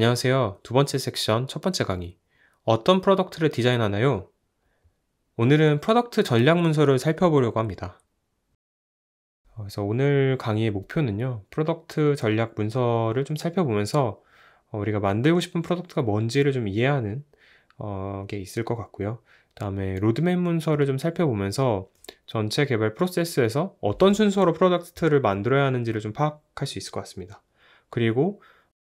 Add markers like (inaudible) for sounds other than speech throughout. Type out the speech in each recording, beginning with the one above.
안녕하세요. 두 번째 섹션 첫 번째 강의. 어떤 프로덕트를 디자인하나요? 오늘은 프로덕트 전략 문서를 살펴보려고 합니다. 어, 그래서 오늘 강의의 목표는요. 프로덕트 전략 문서를 좀 살펴보면서 어, 우리가 만들고 싶은 프로덕트가 뭔지를 좀 이해하는 어, 게 있을 것 같고요. 다음에 로드맵 문서를 좀 살펴보면서 전체 개발 프로세스에서 어떤 순서로 프로덕트를 만들어야 하는지를 좀 파악할 수 있을 것 같습니다. 그리고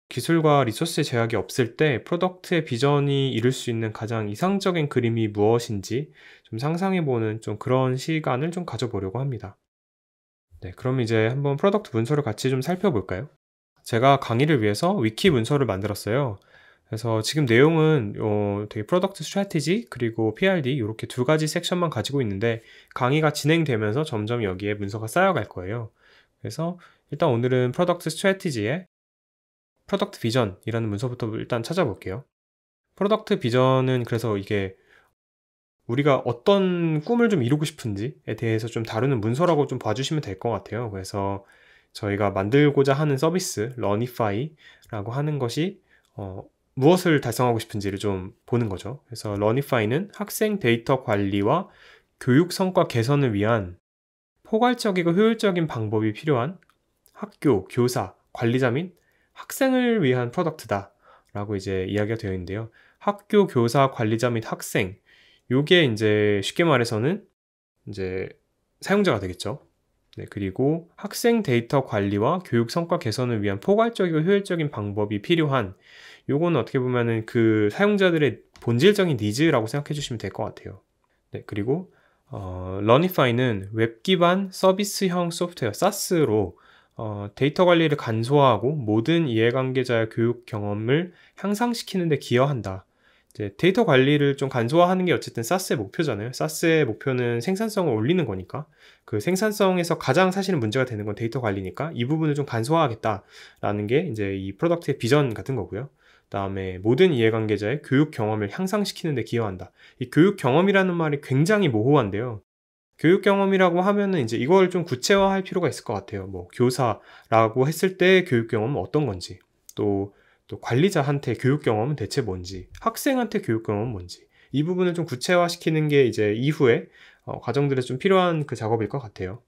기술과 리소스의 제약이 없을 때 프로덕트의 비전이 이룰 수 있는 가장 이상적인 그림이 무엇인지 좀 상상해보는 좀 그런 시간을 좀 가져보려고 합니다. 네, 그럼 이제 한번 프로덕트 문서를 같이 좀 살펴볼까요? 제가 강의를 위해서 위키 문서를 만들었어요. 그래서 지금 내용은 어, 되게 프로덕트 스트래티지 그리고 PRD 이렇게 두 가지 섹션만 가지고 있는데 강의가 진행되면서 점점 여기에 문서가 쌓여갈 거예요. 그래서 일단 오늘은 프로덕트 스트래티지에 프로덕트 비전이라는 문서부터 일단 찾아볼게요. 프로덕트 비전은 그래서 이게 우리가 어떤 꿈을 좀 이루고 싶은지에 대해서 좀 다루는 문서라고 좀 봐주시면 될 것 같아요. 그래서 저희가 만들고자 하는 서비스, 러니파이라고 하는 것이 어, 무엇을 달성하고 싶은지를 좀 보는 거죠. 그래서 러니파이는 학생 데이터 관리와 교육 성과 개선을 위한 포괄적이고 효율적인 방법이 필요한 학교, 교사, 관리자 및 학생을 위한 프로덕트다라고 이제 이야기가 되어 있는데요. 학교 교사 관리자 및 학생 요게 이제 쉽게 말해서는 이제 사용자가 되겠죠. 네, 그리고 학생 데이터 관리와 교육 성과 개선을 위한 포괄적이고 효율적인 방법이 필요한 요거는 어떻게 보면은 그 사용자들의 본질적인 니즈라고 생각해 주시면 될 것 같아요. 네, 그리고 어, 러니파이는 웹 기반 서비스형 소프트웨어 SaaS로 어, 데이터 관리를 간소화하고 모든 이해관계자의 교육 경험을 향상시키는 데 기여한다. 이제 데이터 관리를 좀 간소화하는 게 어쨌든 사스의 목표잖아요. 사스의 목표는 생산성을 올리는 거니까 그 생산성에서 가장 사실은 문제가 되는 건 데이터 관리니까 이 부분을 좀 간소화하겠다라는 게 이제 이 프로덕트의 비전 같은 거고요. 그다음에 모든 이해관계자의 교육 경험을 향상시키는 데 기여한다. 이 교육 경험이라는 말이 굉장히 모호한데요. 교육 경험이라고 하면은 이제 이걸 좀 구체화할 필요가 있을 것 같아요. 뭐 교사라고 했을 때 교육 경험은 어떤 건지, 또, 또 관리자한테 교육 경험은 대체 뭔지, 학생한테 교육 경험은 뭔지 이 부분을 좀 구체화시키는 게 이제 이후에 어, 과정들에 좀 필요한 그 작업일 것 같아요.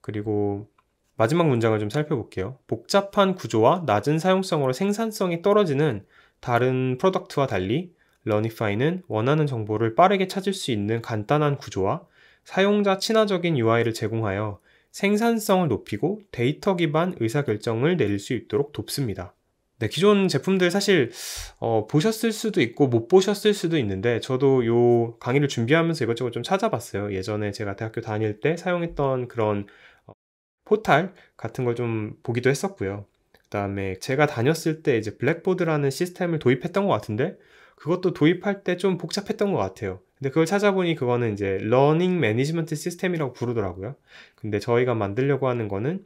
그리고 마지막 문장을 좀 살펴볼게요. 복잡한 구조와 낮은 사용성으로 생산성이 떨어지는 다른 프로덕트와 달리 러니파이는 원하는 정보를 빠르게 찾을 수 있는 간단한 구조와 사용자 친화적인 UI를 제공하여 생산성을 높이고 데이터 기반 의사결정을 내릴 수 있도록 돕습니다. 네, 기존 제품들 사실 어, 보셨을 수도 있고 못 보셨을 수도 있는데 저도 요 강의를 준비하면서 이것저것 좀 찾아봤어요. 예전에 제가 대학교 다닐 때 사용했던 그런 어, 포탈 같은 걸 좀 보기도 했었고요. 그다음에 제가 다녔을 때 이제 블랙보드라는 시스템을 도입했던 것 같은데 그것도 도입할 때 좀 복잡했던 것 같아요. 근데 그걸 찾아보니 그거는 이제 러닝 매니지먼트 시스템이라고 부르더라고요. 근데 저희가 만들려고 하는 거는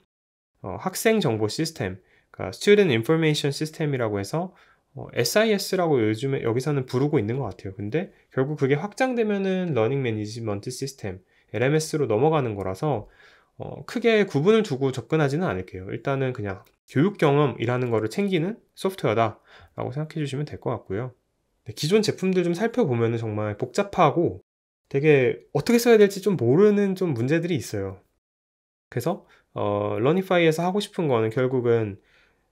어, 학생 정보 시스템, 그러니까 Student Information System이라고 해서 어, SIS라고 요즘에 여기서는 부르고 있는 것 같아요. 근데 결국 그게 확장되면은 러닝 매니지먼트 시스템 LMS로 넘어가는 거라서 어, 크게 구분을 두고 접근하지는 않을게요. 일단은 그냥 교육 경험이라는 거를 챙기는 소프트웨어다라고 생각해 주시면 될 것 같고요. 네, 기존 제품들 좀 살펴보면 정말 복잡하고 되게 어떻게 써야 될지 좀 모르는 좀 문제들이 있어요. 그래서 어, 러니파이에서 하고 싶은 거는 결국은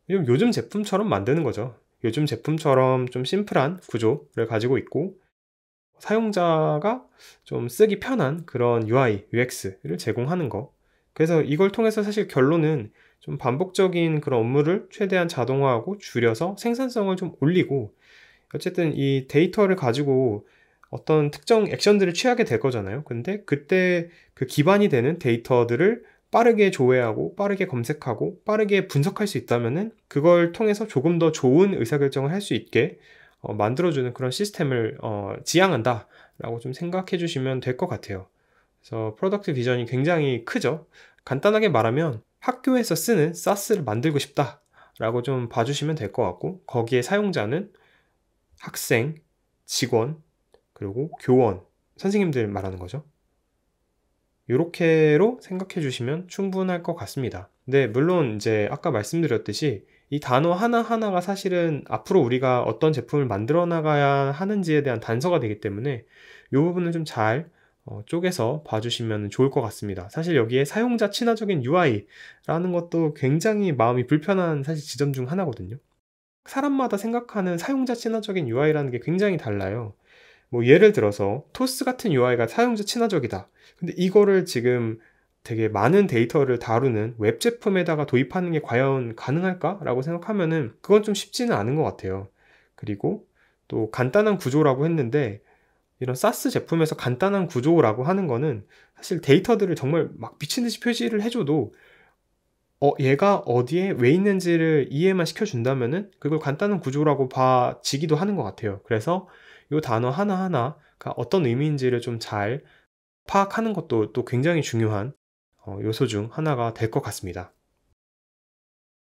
요즘 제품처럼 만드는 거죠. 요즘 제품처럼 좀 심플한 구조를 가지고 있고 사용자가 좀 쓰기 편한 그런 UI, UX를 제공하는 거. 그래서 이걸 통해서 사실 결론은 좀 반복적인 그런 업무를 최대한 자동화하고 줄여서 생산성을 좀 올리고 어쨌든 이 데이터를 가지고 어떤 특정 액션들을 취하게 될 거잖아요. 근데 그때 그 기반이 되는 데이터들을 빠르게 조회하고 빠르게 검색하고 빠르게 분석할 수 있다면은 그걸 통해서 조금 더 좋은 의사결정을 할 수 있게 어, 만들어주는 그런 시스템을 어, 지향한다라고 좀 생각해 주시면 될 것 같아요. 그래서 프로덕트 비전이 굉장히 크죠. 간단하게 말하면 학교에서 쓰는 사스를 만들고 싶다라고 좀 봐주시면 될 것 같고 거기에 사용자는 학생, 직원, 그리고 교원, 선생님들 말하는 거죠. 이렇게로 생각해 주시면 충분할 것 같습니다. 근데 네, 물론 이제 아까 말씀드렸듯이 이 단어 하나하나가 사실은 앞으로 우리가 어떤 제품을 만들어 나가야 하는지에 대한 단서가 되기 때문에 이 부분을 좀잘 어, 쪼개서 봐주시면 좋을 것 같습니다. 사실 여기에 사용자 친화적인 UI라는 것도 굉장히 마음이 불편한 사실 지점 중 하나거든요. 사람마다 생각하는 사용자 친화적인 UI라는 게 굉장히 달라요. 뭐 예를 들어서 토스 같은 UI가 사용자 친화적이다. 근데 이거를 지금 되게 많은 데이터를 다루는 웹 제품에다가 도입하는 게 과연 가능할까라고 생각하면은 그건 좀 쉽지는 않은 것 같아요. 그리고 또 간단한 구조라고 했는데 이런 사스 제품에서 간단한 구조라고 하는 거는 사실 데이터들을 정말 막 미친 듯이 표시를 해줘도 어, 얘가 어디에 왜 있는지를 이해만 시켜준다면은 그걸 간단한 구조라고 봐지기도 하는 것 같아요. 그래서 이 단어 하나하나가 어떤 의미인지를 좀 잘 파악하는 것도 또 굉장히 중요한 어, 요소 중 하나가 될 것 같습니다.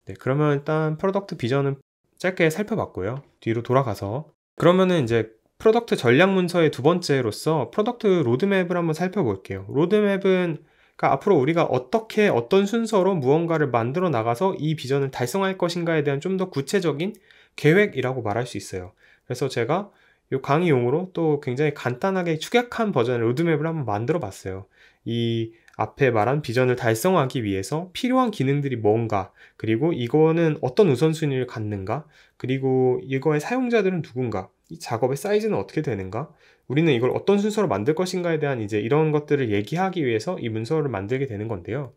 네, 그러면 일단 프로덕트 비전은 짧게 살펴봤고요. 뒤로 돌아가서 그러면은 이제 프로덕트 전략 문서의 두 번째로서 프로덕트 로드맵을 한번 살펴볼게요. 로드맵은 그러니까 앞으로 우리가 어떻게 어떤 순서로 무언가를 만들어 나가서 이 비전을 달성할 것인가에 대한 좀 더 구체적인 계획이라고 말할 수 있어요. 그래서 제가 이 강의용으로 또 굉장히 간단하게 축약한 버전의 로드맵을 한번 만들어 봤어요. 이 앞에 말한 비전을 달성하기 위해서 필요한 기능들이 뭔가, 그리고 이거는 어떤 우선순위를 갖는가, 그리고 이거의 사용자들은 누군가, 이 작업의 사이즈는 어떻게 되는가, 우리는 이걸 어떤 순서로 만들 것인가에 대한 이제 이런 것들을 얘기하기 위해서 이 문서를 만들게 되는 건데요.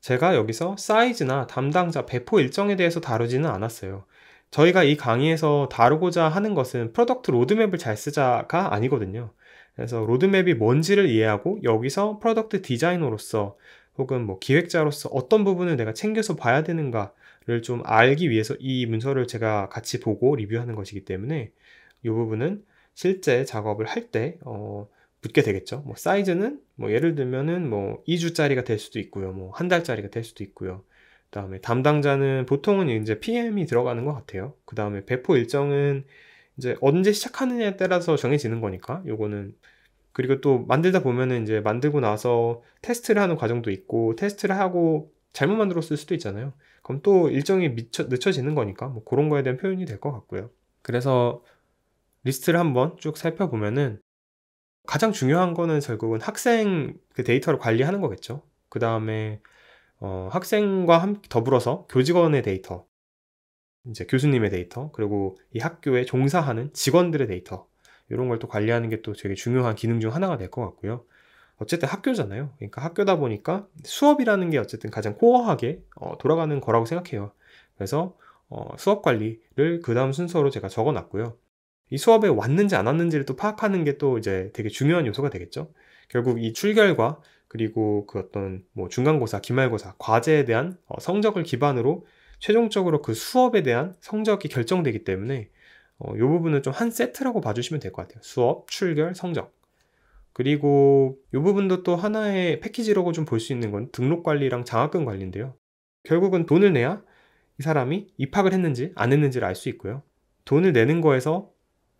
제가 여기서 사이즈나 담당자 배포 일정에 대해서 다루지는 않았어요. 저희가 이 강의에서 다루고자 하는 것은 프로덕트 로드맵을 잘 쓰자가 아니거든요. 그래서 로드맵이 뭔지를 이해하고 여기서 프로덕트 디자이너로서 혹은 뭐 기획자로서 어떤 부분을 내가 챙겨서 봐야 되는가를 좀 알기 위해서 이 문서를 제가 같이 보고 리뷰하는 것이기 때문에 이 부분은 실제 작업을 할때 어, 붙게 되겠죠. 뭐 사이즈는 뭐 예를 들면은 뭐 2주짜리가 될 수도 있고요. 뭐 한 달짜리가 될 수도 있고요. 그다음에 담당자는 보통은 이제 PM이 들어가는 것 같아요. 그다음에 배포 일정은 이제 언제 시작하느냐에 따라서 정해지는 거니까 요거는 그리고 또 만들다 보면은 이제 만들고 나서 테스트를 하는 과정도 있고 테스트를 하고 잘못 만들었을 수도 있잖아요. 그럼 또 일정이 미쳐, 늦춰지는 거니까 뭐 그런 거에 대한 표현이 될 것 같고요. 그래서 리스트를 한번 쭉 살펴보면은 가장 중요한 거는 결국은 학생 그 데이터를 관리하는 거겠죠. 그 다음에 어, 학생과 함, 께 더불어서 교직원의 데이터, 이제 교수님의 데이터 그리고 이 학교에 종사하는 직원들의 데이터 이런 걸 또 관리하는 게 또 되게 중요한 기능 중 하나가 될 것 같고요. 어쨌든 학교잖아요. 그러니까 학교다 보니까 수업이라는 게 어쨌든 가장 코어하게 어, 돌아가는 거라고 생각해요. 그래서 어, 수업 관리를 그 다음 순서로 제가 적어 놨고요. 이 수업에 왔는지 안 왔는지를 또 파악하는 게 또 이제 되게 중요한 요소가 되겠죠. 결국 이 출결과 그리고 그 어떤 뭐 중간고사, 기말고사, 과제에 대한 어, 성적을 기반으로 최종적으로 그 수업에 대한 성적이 결정되기 때문에 어, 요 부분은 좀 한 세트라고 봐주시면 될 것 같아요. 수업, 출결, 성적. 그리고 이 부분도 또 하나의 패키지라고 좀 볼 수 있는 건 등록 관리랑 장학금 관리인데요. 결국은 돈을 내야 이 사람이 입학을 했는지 안 했는지를 알 수 있고요. 돈을 내는 거에서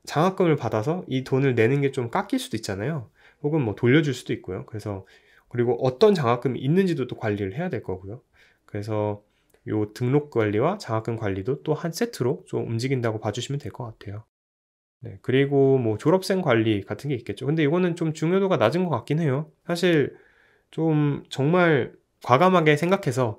장학금을 받아서 이 돈을 내는 게 좀 깎일 수도 있잖아요. 혹은 뭐 돌려줄 수도 있고요. 그래서 그리고 어떤 장학금이 있는지도 또 관리를 해야 될 거고요. 그래서 요 등록 관리와 장학금 관리도 또 한 세트로 좀 움직인다고 봐주시면 될 것 같아요. 네, 그리고 뭐 졸업생 관리 같은 게 있겠죠. 근데 이거는 좀 중요도가 낮은 것 같긴 해요. 사실 좀 정말 과감하게 생각해서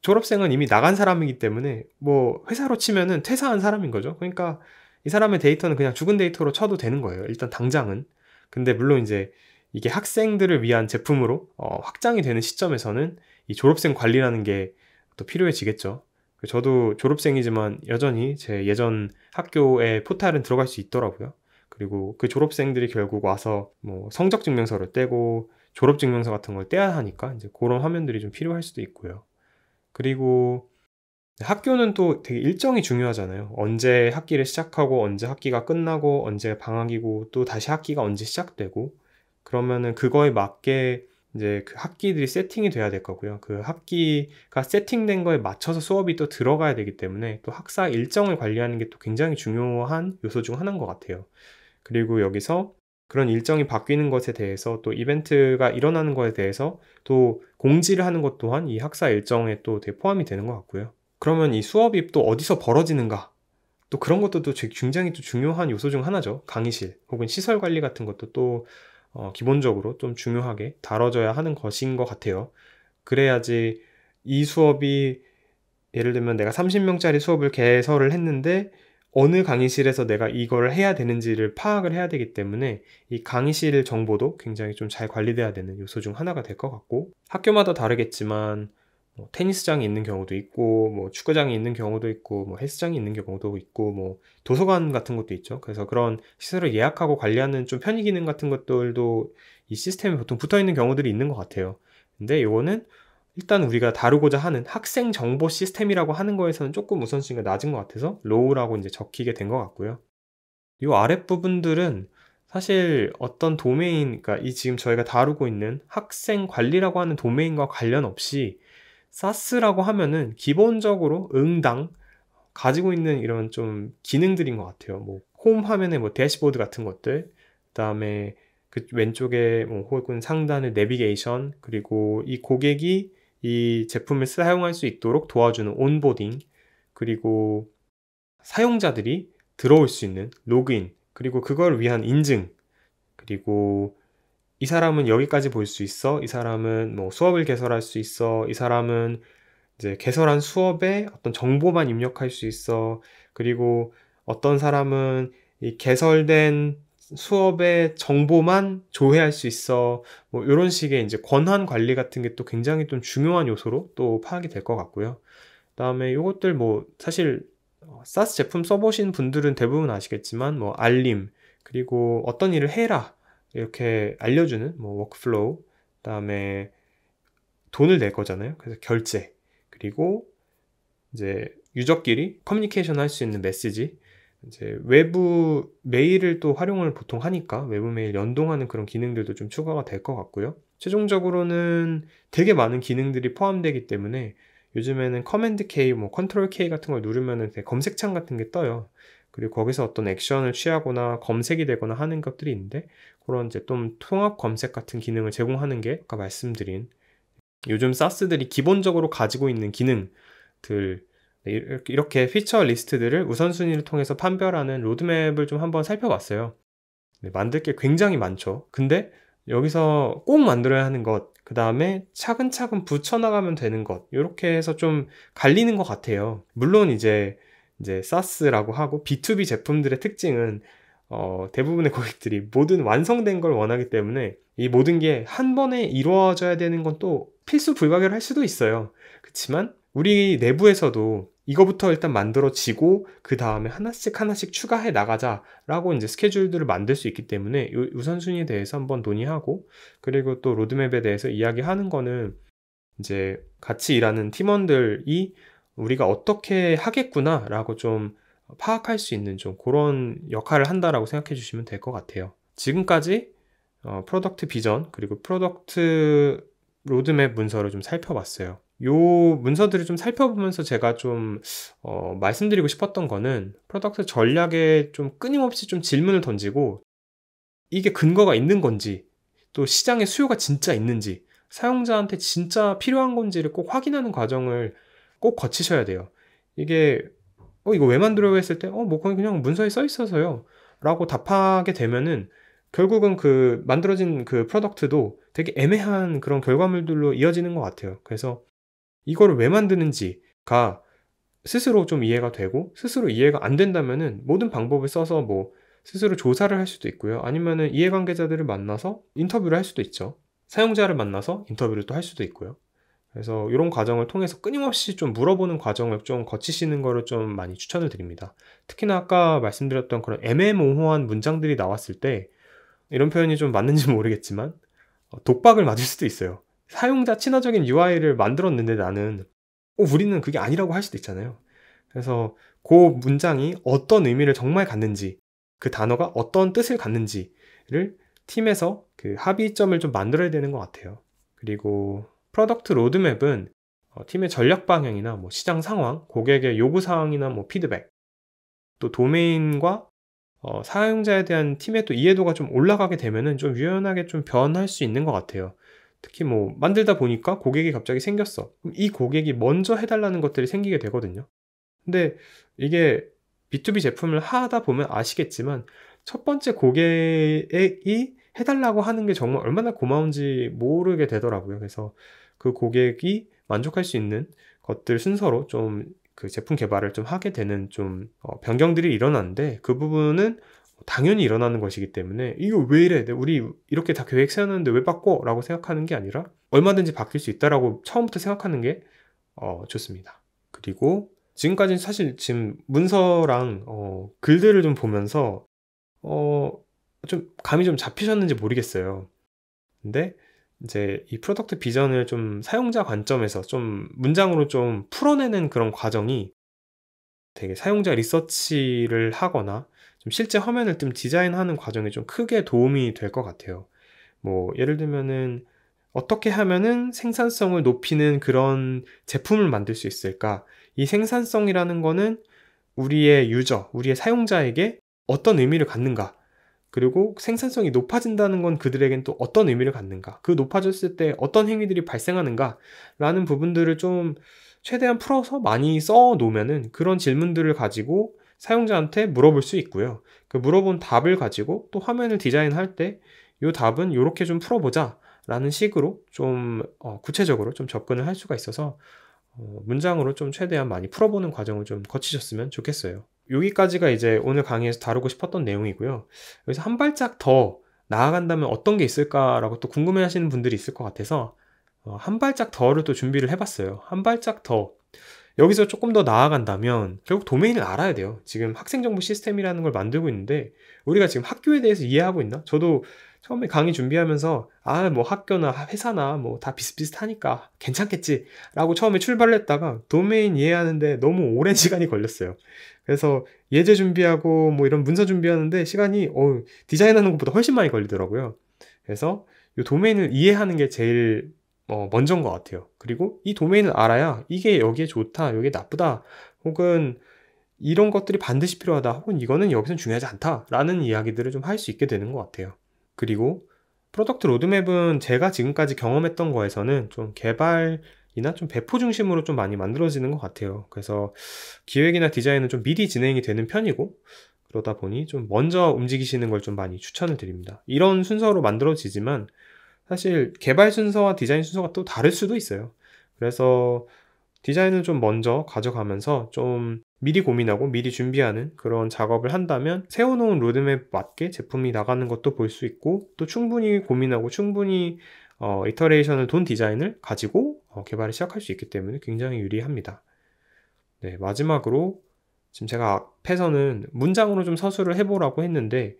졸업생은 이미 나간 사람이기 때문에 뭐 회사로 치면은 퇴사한 사람인 거죠. 그러니까 이 사람의 데이터는 그냥 죽은 데이터로 쳐도 되는 거예요. 일단 당장은. 근데 물론 이제 이게 학생들을 위한 제품으로 어, 확장이 되는 시점에서는 이 졸업생 관리라는 게또 필요해지겠죠. 그 저도 졸업생이지만 여전히 제 예전 학교에 포탈은 들어갈 수 있더라고요. 그리고 그 졸업생들이 결국 와서 뭐 성적 증명서를 떼고 졸업 증명서 같은 걸 떼야 하니까 이제 그런 화면들이 좀 필요할 수도 있고요. 그리고 학교는 또 되게 일정이 중요하잖아요. 언제 학기를 시작하고 언제 학기가 끝나고 언제 방학이고 또 다시 학기가 언제 시작되고 그러면은 그거에 맞게 이제 그 학기들이 세팅이 돼야 될 거고요. 그 학기가 세팅된 거에 맞춰서 수업이 또 들어가야 되기 때문에 또 학사 일정을 관리하는 게 또 굉장히 중요한 요소 중 하나인 것 같아요. 그리고 여기서 그런 일정이 바뀌는 것에 대해서 또 이벤트가 일어나는 것에 대해서 또 공지를 하는 것 또한 이 학사 일정에 또 포함이 되는 것 같고요. 그러면 이 수업이 또 어디서 벌어지는가? 또 그런 것도 또 굉장히 또 중요한 요소 중 하나죠. 강의실 혹은 시설 관리 같은 것도 또 어, 기본적으로 좀 중요하게 다뤄져야 하는 것인 것 같아요. 그래야지 이 수업이 예를 들면 내가 30명짜리 수업을 개설을 했는데 어느 강의실에서 내가 이걸 해야 되는지를 파악을 해야 되기 때문에 이 강의실 정보도 굉장히 좀 잘 관리돼야 되는 요소 중 하나가 될 것 같고 학교마다 다르겠지만 뭐 테니스장이 있는 경우도 있고 뭐 축구장이 있는 경우도 있고 뭐 헬스장이 있는 경우도 있고 뭐 도서관 같은 것도 있죠. 그래서 그런 시설을 예약하고 관리하는 좀 편의 기능 같은 것들도 이 시스템에 보통 붙어 있는 경우들이 있는 것 같아요. 근데 이거는 일단 우리가 다루고자 하는 학생 정보 시스템이라고 하는 거에서는 조금 우선순위가 낮은 것 같아서 로우라고 이제 적히게 된 것 같고요. 이 아랫부분들은 사실 어떤 도메인, 그러니까 이 지금 저희가 다루고 있는 학생 관리라고 하는 도메인과 관련 없이 사스라고 하면은 기본적으로 응당 가지고 있는 이런 좀 기능들인 것 같아요. 뭐 홈 화면에 뭐 대시보드 같은 것들, 그다음에 그 왼쪽에 뭐 혹은 상단에 내비게이션 그리고 이 고객이 이 제품을 사용할 수 있도록 도와주는 온보딩 그리고 사용자들이 들어올 수 있는 로그인 그리고 그걸 위한 인증 그리고 이 사람은 여기까지 볼 수 있어. 이 사람은 뭐 수업을 개설할 수 있어. 이 사람은 이제 개설한 수업에 어떤 정보만 입력할 수 있어. 그리고 어떤 사람은 이 개설된 수업의 정보만 조회할 수 있어. 뭐 이런 식의 이제 권한 관리 같은 게 또 굉장히 좀 중요한 요소로 또 파악이 될 것 같고요. 그다음에 이것들 뭐 사실 어, 사스 제품 써보신 분들은 대부분 아시겠지만 뭐 알림 그리고 어떤 일을 해라 이렇게 알려주는 뭐 워크플로우, 그다음에 돈을 낼 거잖아요. 그래서 결제 그리고 이제 유저끼리 커뮤니케이션 할 수 있는 메시지, 이제 외부 메일을 또 활용을 보통 하니까 외부 메일 연동하는 그런 기능들도 좀 추가가 될 것 같고요. 최종적으로는 되게 많은 기능들이 포함되기 때문에 요즘에는 커맨드 K, 뭐 컨트롤 K 같은 걸 누르면은 검색창 같은 게 떠요. 그리고 거기서 어떤 액션을 취하거나 검색이 되거나 하는 것들이 있는데 그런 이제 좀 통합 검색 같은 기능을 제공하는 게 아까 말씀드린 요즘 사스들이 기본적으로 가지고 있는 기능들 네, 이렇게 피처 리스트들을 우선순위를 통해서 판별하는 로드맵을 좀 한번 살펴봤어요. 네, 만들 게 굉장히 많죠. 근데 여기서 꼭 만들어야 하는 것, 그 다음에 차근차근 붙여나가면 되는 것, 이렇게 해서 좀 갈리는 것 같아요. 물론 이제 이제 사스라고 하고 B2B 제품들의 특징은 어, 대부분의 (laughs) 고객들이 모든 완성된 걸 원하기 때문에 이 모든 게 한 번에 이루어져야 되는 건 또 필수 불가결 할 수도 있어요. 그렇지만 우리 내부에서도 이거부터 일단 만들어지고 그 다음에 하나씩 하나씩 추가해 나가자라고 이제 스케줄들을 만들 수 있기 때문에 우선순위에 대해서 한번 논의하고 그리고 또 로드맵에 대해서 이야기하는 거는 이제 같이 일하는 팀원들이 우리가 어떻게 하겠구나라고 좀 파악할 수 있는 좀 그런 역할을 한다라고 생각해 주시면 될 것 같아요. 지금까지 어, 프로덕트 비전 그리고 프로덕트 로드맵 문서를 좀 살펴봤어요. 요 문서들을 좀 살펴보면서 제가 좀 어, 말씀드리고 싶었던 거는 프로덕트 전략에 좀 끊임없이 좀 질문을 던지고 이게 근거가 있는 건지 또 시장의 수요가 진짜 있는지 사용자한테 진짜 필요한 건지를 꼭 확인하는 과정을 꼭 거치셔야 돼요. 이게 어, 이거 왜 만들어요? 했을 때, 어, 뭐, 그건 그냥 문서에 써 있어서요. 라고 답하게 되면은 결국은 그 만들어진 그 프로덕트도 되게 애매한 그런 결과물들로 이어지는 것 같아요. 그래서 이거를 왜 만드는지가 스스로 좀 이해가 되고 스스로 이해가 안 된다면은 모든 방법을 써서 뭐 스스로 조사를 할 수도 있고요. 아니면은 이해관계자들을 만나서 인터뷰를 할 수도 있죠. 사용자를 만나서 인터뷰를 또 할 수도 있고요. 그래서 이런 과정을 통해서 끊임없이 좀 물어보는 과정을 좀 거치시는 거를 좀 많이 추천을 드립니다. 특히나 아까 말씀드렸던 그런 애매모호한 문장들이 나왔을 때 이런 표현이 좀 맞는지 (laughs) 모르겠지만 어, 독박을 맞을 수도 있어요. 사용자 친화적인 UI를 만들었는데 나는 어, 우리는 그게 아니라고 할 수도 있잖아요. 그래서 그 문장이 어떤 의미를 정말 갖는지 그 단어가 어떤 뜻을 갖는지를 팀에서 그 합의점을 좀 만들어야 되는 것 같아요. 그리고 프로덕트 로드맵은 어, 팀의 전략 방향이나 뭐 시장 상황, 고객의 요구 사항이나 뭐 피드백, 또 도메인과 어, 사용자에 대한 팀의 또 이해도가 좀 올라가게 되면은 좀 유연하게 좀 변할 수 있는 것 같아요. 특히 뭐 만들다 보니까 고객이 갑자기 생겼어. 그럼 이 고객이 먼저 해달라는 것들이 생기게 되거든요. 근데 이게 B2B 제품을 하다 보면 아시겠지만 첫 번째 고객이 해달라고 하는 게 정말 얼마나 고마운지 모르게 되더라고요. 그래서 그 고객이 만족할 수 있는 것들 순서로 좀 그 제품 개발을 좀 하게 되는 좀 어, 변경들이 일어났는데 그 부분은 당연히 일어나는 것이기 때문에 이거 왜 이래? 네, 우리 이렇게 다 계획 세웠는데 왜 바꿔? 라고 생각하는 게 아니라 얼마든지 바뀔 수 있다라고 처음부터 생각하는 게 어, 좋습니다. 그리고 지금까지는 사실 지금 문서랑 어, 글들을 좀 보면서 어, 좀 감이 좀 잡히셨는지 모르겠어요. 근데 이제 이 프로덕트 비전을 좀 사용자 관점에서 좀 문장으로 좀 풀어내는 그런 과정이 되게 사용자 리서치를 하거나 좀 실제 화면을 좀 디자인하는 과정에 좀 크게 도움이 될 것 같아요. 뭐 예를 들면은 어떻게 하면은 생산성을 높이는 그런 제품을 만들 수 있을까? 이 생산성이라는 거는 우리의 유저, 우리의 사용자에게 어떤 의미를 갖는가? 그리고 생산성이 높아진다는 건 그들에겐 또 어떤 의미를 갖는가, 그 높아졌을 때 어떤 행위들이 발생하는가라는 부분들을 좀 최대한 풀어서 많이 써 놓으면은 그런 질문들을 가지고 사용자한테 물어볼 수 있고요. 그 물어본 답을 가지고 또 화면을 디자인할 때 이 답은 이렇게 좀 풀어보자 라는 식으로 좀 어, 구체적으로 좀 접근을 할 수가 있어서 어, 문장으로 좀 최대한 많이 풀어보는 과정을 좀 거치셨으면 좋겠어요. 여기까지가 이제 오늘 강의에서 다루고 싶었던 내용이고요. 여기서 한 발짝 더 나아간다면 어떤 게 있을까라고 또 궁금해 하시는 분들이 있을 것 같아서 어, 한 발짝 더를 또 준비를 해봤어요. 한 발짝 더. 여기서 조금 더 나아간다면 결국 도메인을 알아야 돼요. 지금 학생정보 시스템이라는 걸 만들고 있는데 우리가 지금 학교에 대해서 이해하고 있나? 저도 처음에 강의 준비하면서 아 뭐 학교나 회사나 뭐 다 비슷비슷하니까 괜찮겠지라고 처음에 출발했다가 도메인 이해하는데 너무 오랜 (laughs) 시간이 걸렸어요. 그래서 예제 준비하고 뭐 이런 문서 준비하는데 시간이 어 디자인하는 것보다 훨씬 많이 걸리더라고요. 그래서 이 도메인을 이해하는 게 제일 어, 먼저인 것 같아요. 그리고 이 도메인을 알아야 이게 여기에 좋다, 여기에 나쁘다, 혹은 이런 것들이 반드시 필요하다, 혹은 이거는 여기선 중요하지 않다라는 이야기들을 좀 할 수 있게 되는 것 같아요. 그리고 프로덕트 로드맵은 제가 지금까지 경험했던 거에서는 좀 개발이나 좀 배포 중심으로 좀 많이 만들어지는 것 같아요. 그래서 기획이나 디자인은 좀 미리 진행이 되는 편이고 그러다 보니 좀 먼저 움직이시는 걸 좀 많이 추천을 드립니다. 이런 순서로 만들어지지만 사실 개발 순서와 디자인 순서가 또 다를 수도 있어요. 그래서 디자인을 좀 먼저 가져가면서 좀 미리 고민하고 미리 준비하는 그런 작업을 한다면 세워놓은 로드맵 맞게 제품이 나가는 것도 볼 수 있고 또 충분히 고민하고 충분히 어, 이터레이션을 돈 디자인을 가지고 어, 개발을 시작할 수 있기 때문에 굉장히 유리합니다. 네, 마지막으로 지금 제가 앞에서는 문장으로 좀 서술을 해보라고 했는데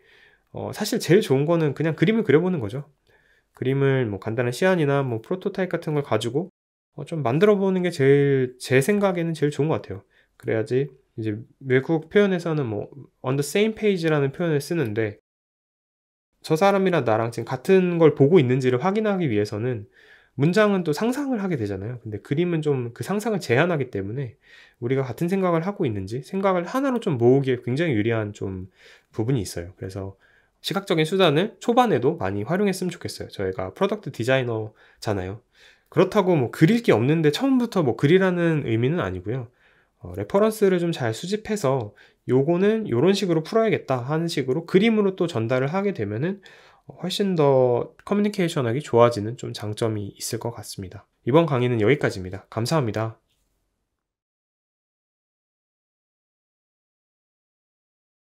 어, 사실 제일 좋은 거는 그냥 그림을 그려보는 거죠. 그림을 뭐 간단한 시안이나 뭐 프로토타입 같은 걸 가지고 어, 좀 만들어 보는 게 제일 제 생각에는 제일 좋은 것 같아요. 그래야지 이제 외국 표현에서는 뭐 on the same page라는 표현을 쓰는데 저 사람이랑 나랑 지금 같은 걸 보고 있는지를 확인하기 위해서는 문장은 또 상상을 하게 되잖아요. 근데 그림은 좀 그 상상을 제한하기 때문에 우리가 같은 생각을 하고 있는지 생각을 하나로 좀 모으기에 굉장히 유리한 좀 부분이 있어요. 그래서 시각적인 수단을 초반에도 많이 활용했으면 좋겠어요. 저희가 프로덕트 디자이너잖아요. 그렇다고 뭐 그릴 게 없는데 처음부터 뭐 그리라는 의미는 아니고요. 어, 레퍼런스를 좀 잘 수집해서 요거는 이런 식으로 풀어야겠다 하는 식으로 그림으로 또 전달을 하게 되면은 훨씬 더 커뮤니케이션하기 좋아지는 좀 장점이 있을 것 같습니다. 이번 강의는 여기까지입니다. 감사합니다.